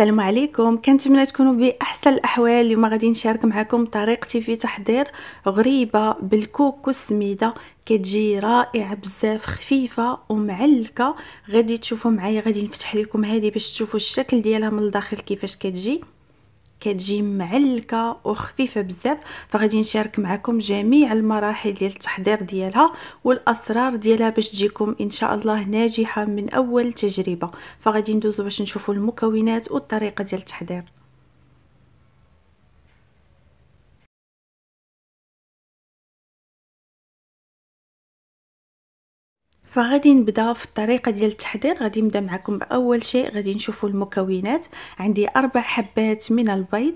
السلام عليكم كنتمنى تكونوا باحسن الاحوال اليوم غادي نشارك معكم طريقتي في تحضير غريبه بالكوكو السميده كتجي رائعه بزاف خفيفه ومعلكه غادي تشوفوا معايا غادي نفتح لكم هذه باش تشوفوا الشكل ديالها من الداخل كيفاش كتجي كتجي معلكه وخفيفه بزاف فغادي نشارك معكم جميع المراحل ديال التحضير ديالها والاسرار ديالها باش تجيكم ان شاء الله ناجحه من اول تجربه فغادي ندوزو باش نشوفوا المكونات والطريقه ديال التحضير فغادي نبدا في الطريقه ديال التحضير غادي نبدا معكم باول شيء غادي نشوفوا المكونات عندي اربع حبات من البيض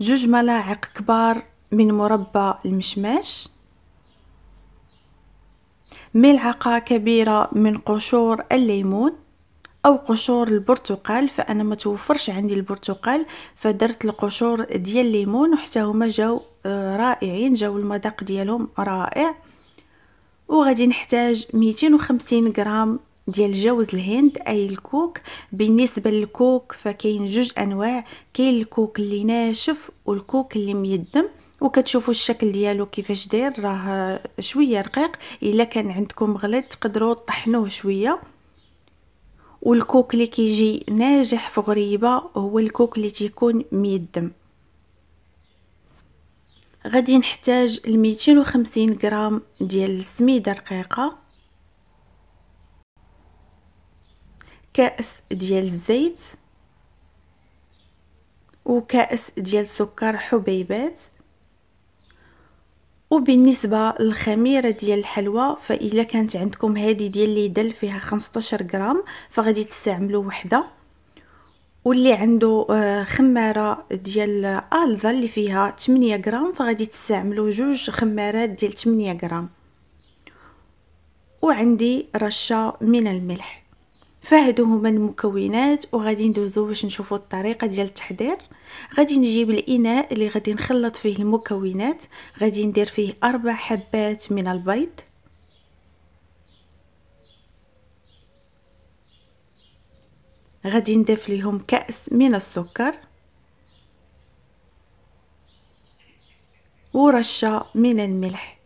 جوج ملاعق كبار من مربى المشماش ملعقه كبيره من قشور الليمون او قشور البرتقال فانا ما توفرش عندي البرتقال فدرت القشور ديال الليمون وحتى هما جاو آه، رائعين جاو المذاق ديالهم رائع وغادي نحتاج 250 غرام ديال جوز الهند اي الكوك بالنسبه للكوك فكاين جوج انواع كاين الكوك اللي ناشف والكوك اللي ميدم وكتشوفوا الشكل ديالو كيفاش داير راه شويه رقيق الا كان عندكم غليظ تقدروا طحنوه شويه والكوك اللي كيجي ناجح في غريبه هو الكوك اللي تيكون ميدم غادي نحتاج 250 غرام ديال السميده رقيقه كأس ديال الزيت وكأس ديال سكر حبيبات وبالنسبه للخميره ديال الحلوى فإلا كانت عندكم هذه ديال اللي دل فيها 15 غرام فغادي تستعملوا وحده واللي عنده آه، خماره ديال الزا اللي فيها 8 غرام فغادي تستعملوا جوج خمارات ديال 8 غرام وعندي رشه من الملح فهادو هما المكونات وغادي ندوزو باش نشوفو الطريقه ديال التحضير غادي نجيب الاناء اللي غادي نخلط فيه المكونات غادي ندير فيه اربع حبات من البيض غادي نضيف ليهم كأس من السكر ورشة من الملح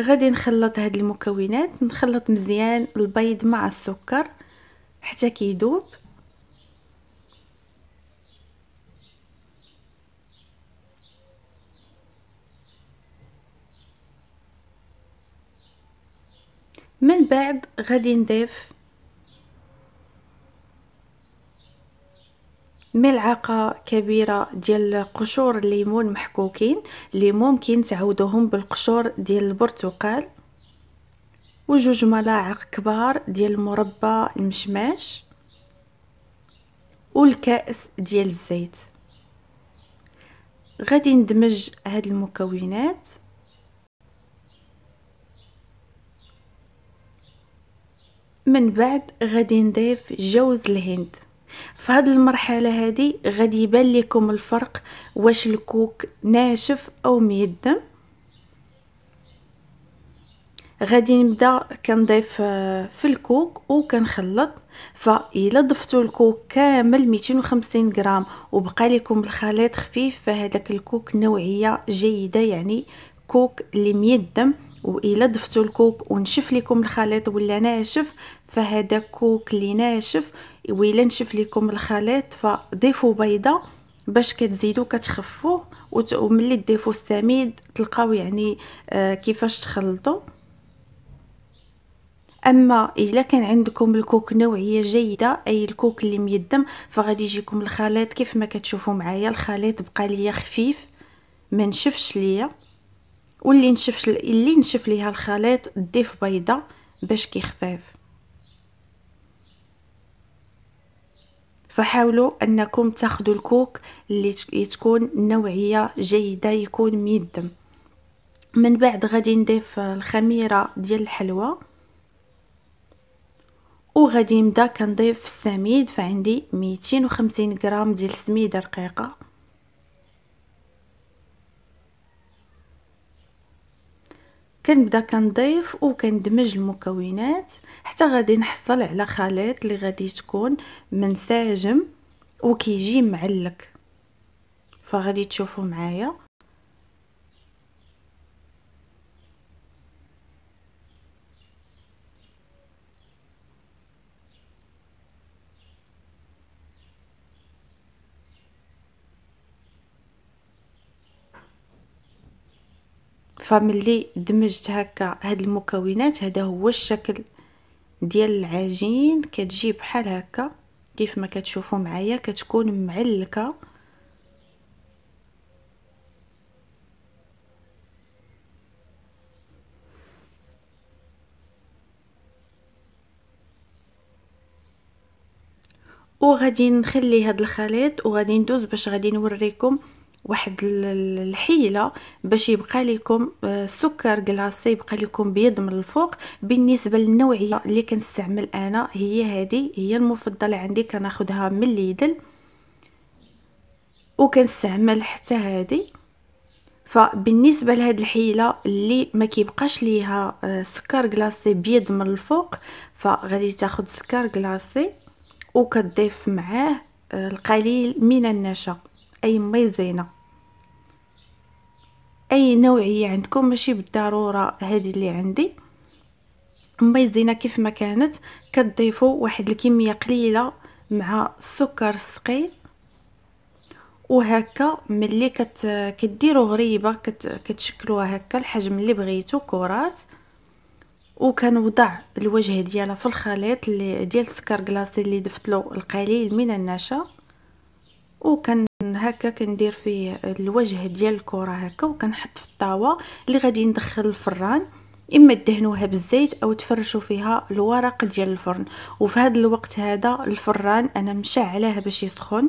غادي نخلط هاد المكونات نخلط مزيان البيض مع السكر حتى كيدوب من بعد غادي نضيف ملعقه كبيره ديال قشور الليمون محكوكين اللي ممكن تعوضوهم بالقشور ديال البرتقال وجوج ملاعق كبار ديال المربى المشماش والكأس ديال الزيت غادي ندمج هاد المكونات من بعد غادي نضيف جوز الهند في هذه المرحله هذه غادي يبان لكم الفرق واش الكوك ناشف او ميدم غادي نبدا كنضيف آه، في الكوك وكنخلط فإلا ضفتوا الكوك كامل 250 غرام وبقى لكم الخليط خفيف فهذاك الكوك نوعيه جيده يعني كوك اللي ميدم والا ضفتوا الكوك ونشف لكم الخليط ولا ناشف فهذا كوك اللي ناشف الا نشف لكم الخليط فضيفوا بيضه باش كتزيدو كتخفوه وملي تضيفوا السميد تلقاو يعني آه، كيفاش تخلطوا اما الا كان عندكم الكوك نوعيه جيده اي الكوك اللي ميدم فغادي يجيكم الخليط كيف ما كتشوفوا معايا الخليط بقى ليا خفيف ما نشفش ليا واللي نشف اللي نشف ليها الخليط ضيف بيضه باش كيخفف فحاولوا انكم تاخذوا الكوك اللي تكون نوعيه جيده يكون ميدم من بعد غادي نضيف الخميره ديال الحلوى وغادي نبدا كنضيف السميد فعندي 250 غرام ديال السميده رقيقه كنبدا كنضيف وكندمج المكونات حتى غادي نحصل على خليط اللي غادي تكون منسجم وكيجي معلك فغادي تشوفوا معايا فملي دمجت هكا هاد المكونات هذا هو الشكل ديال العجين كتجي بحال هكا كيف ما كتشوفوا معايا كتكون معلكه وغادي نخلي هاد الخليط وغادي ندوز باش غادي نوريكم واحد الحيله باش يبقى لكم آه، سكر كلاصي يبقى لكم بيض من الفوق بالنسبه للنوعيه اللي كنستعمل انا هي هذه هي المفضله عندي كناخذها من ليدل وكنستعمل حتى هذه فبالنسبه لهاد الحيله اللي ما كيبقاش ليها آه، سكر كلاصي بيض من الفوق فغادي تاخذ سكر كلاصي وكتضيف معاه آه، القليل من النشا اي مي زينه اي نوعيه عندكم ماشي بالضروره هذه اللي عندي اما كيف ما كانت كتضيفوا واحد الكميه قليله مع السكر الثقيل وهكا ملي كديروا غريبه كتشكلوها هكا الحجم اللي بغيتو كرات وكنوضع الوجه ديالها في الخليط اللي ديال السكر كلاصي اللي ضفت له القليل من النشا وكن هكا كندير فيه الوجه ديال الكره هكا وكنحط في الطاوه اللي غادي ندخل الفران اما تدهنوها بالزيت او تفرشوا فيها الورق ديال الفرن وفي هذا الوقت هذا الفران انا مشعلاه باش يسخن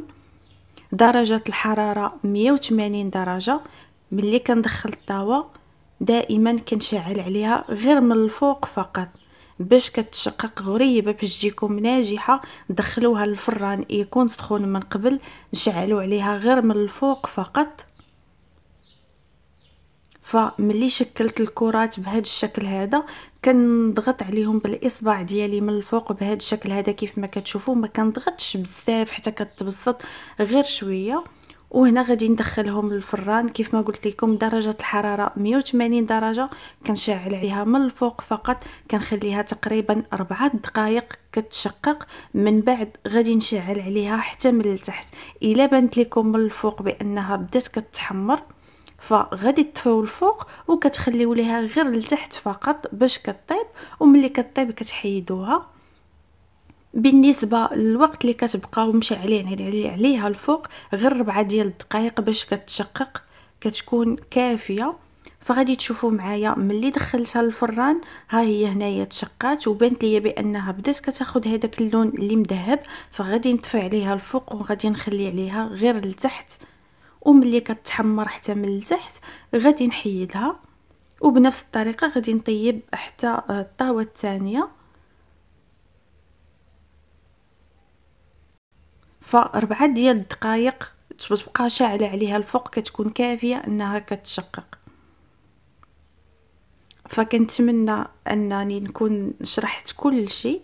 درجه الحراره 180 درجه ملي كندخل الطاوه دائما كنشعل عليها غير من الفوق فقط باش كتشقق غريبه باش تجيكم ناجحه دخلوها للفران يكون سخون من قبل نشعلوا عليها غير من الفوق فقط فملي شكلت الكرات بهذا الشكل هذا كنضغط عليهم بالاصبع ديالي من الفوق بهذا الشكل هذا كيف ما كتشوفوا ما كنضغطش بزاف حتى كتبسط غير شويه وهنا غادي ندخلهم للفران كيف ما قلت لكم درجه الحراره 180 درجه كنشعل عليها من الفوق فقط كنخليها تقريبا 4 دقائق كتشقق من بعد غادي نشعل عليها حتى من التحت الا بانت لكم من الفوق بانها بدات كتحمر فغادي تطفيو الفوق وكتخليو ليها غير لتحت فقط باش كطيب وملي كطيب كتحيدوها بالنسبه للوقت اللي كتبقاو عليه يعني عليها الفوق غير ربعة ديال الدقائق باش كتشقق كتكون كافيه فغادي تشوفوا معايا ملي دخلتها للفران ها هي هنايا تشقات وبانت ليا بانها بدات كتاخذ هذاك اللون اللي مذهب فغادي نطفي عليها الفوق وغادي نخلي عليها غير لتحت وملي كتحمر حتى من لتحت غادي نحيدها وبنفس الطريقه غادي نطيب حتى الطاوه الثانيه فربعة ديال الدقائق تبقى شاعله عليها الفوق كتكون كافيه انها كتشقق فكنتمنى انني نكون شرحت كل شيء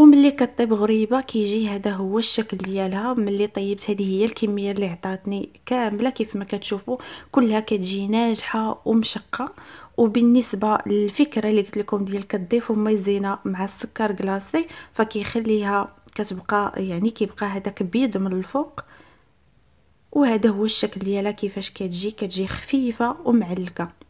وملي كطيب غريبه كيجي هذا هو الشكل ديالها ملي طيبت هذه هي الكميه اللي عطاتني كامله كيف ما كتشوفوا كلها كتجي ناجحه ومشقه وبالنسبه للفكره اللي قلت لكم ديال كتضيفوا مي مع السكر كلاصي فكيخليها كتبقى يعني كيبقى هذاك بيض من الفوق وهذا هو الشكل ديالها كيفاش كتجي كتجي خفيفه ومعلكه